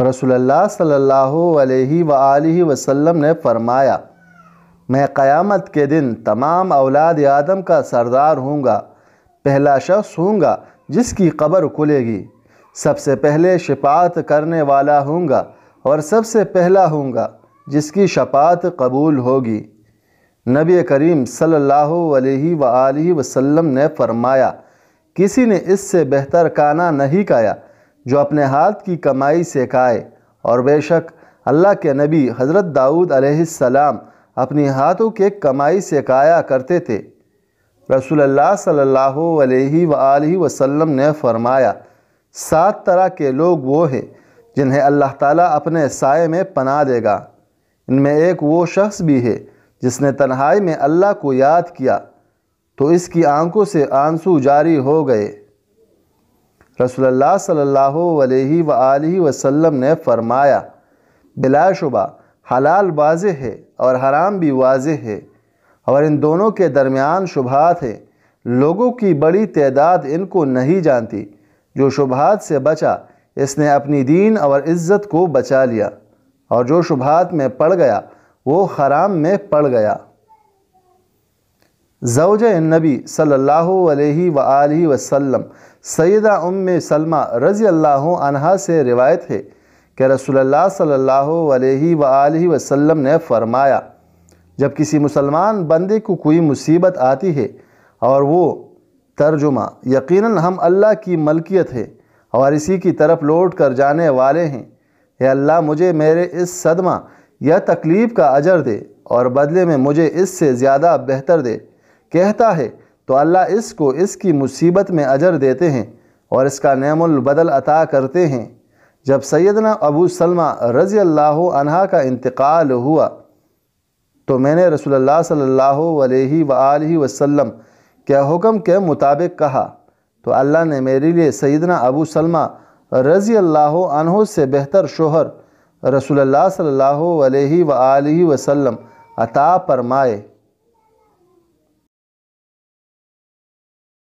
रसोल्ला सल्ला वसलम ने फरमाया मैं क़यामत के दिन तमाम औलाद आदम का सरदार हूँगा पहला शख्स हूँगा जिसकी कब्र खुलेगी सबसे पहले शिपात करने वाला हूँगा और सबसे पहला हूँगा जिसकी शपात कबूल होगी नबी करीम सल्ला वसम ने फरमाया किसी ने इससे बेहतर काना नहीं काया जो अपने हाथ की कमाई से खाए और बेशक अल्लाह के नबी हज़रत दाऊद अलैहिस्सलाम अपनी हाथों के कमाई से काया करते थे रसूल अल्लाह सल्लल्लाहु अलैहि वसल्लम ने फरमाया सात तरह के लोग वो हैं जिन्हें अल्लाह ताला अपने साय में पना देगा इनमें एक वो शख्स भी है जिसने तन्हाई में अल्लाह को याद किया तो इसकी आंखों से आंसू जारी हो गए रसोल्ला सल्ला वसम ने फरमाया बिलाशुबा हलाल वाज है और हराम भी वाज है और इन दोनों के दरमियान शुभात है लोगों की बड़ी तदाद इनको नहीं जानती जो शुभात से बचा इसने अपनी दीन और इज़्ज़त को बचा लिया और जो शुभात में पड़ गया वो हराम में पड़ गया जवज नबी सल्ला अलैहि सैद सैदा उम सलमा रज़ी अल्लाह अनहा से रिवायत है कि रसोल्ला सल्ला वसम ने फ़रमाया जब किसी मुसलमान बंदे को कोई मुसीबत आती है और वो तर्जुमा यकीन हम अल्लाह की मलकियत है और इसी की तरफ लौट कर जाने वाले हैं ये अल्लाह मुझे मेरे इस सदमा या तकलीफ़ का अजर दे और बदले में मुझे इससे ज़्यादा बेहतर दे कहता है तो अल्लाह इसको इसकी मुसीबत में अजर देते हैं और इसका नेमुलबदल अता करते हैं जब सैदना अबू सलमा रज़ी अल्लाह अनहा का इंतकाल हुआ तो मैंने रसोल्ला सल्ला वसम के हुक्म के मुताबिक कहा तो अल्लाह ने मेरे लिए सैदना अबू सलमा रज़ी अल्लाह अनहो से बेहतर शोहर रसोल्ला सल्ला वसम अता फरमाए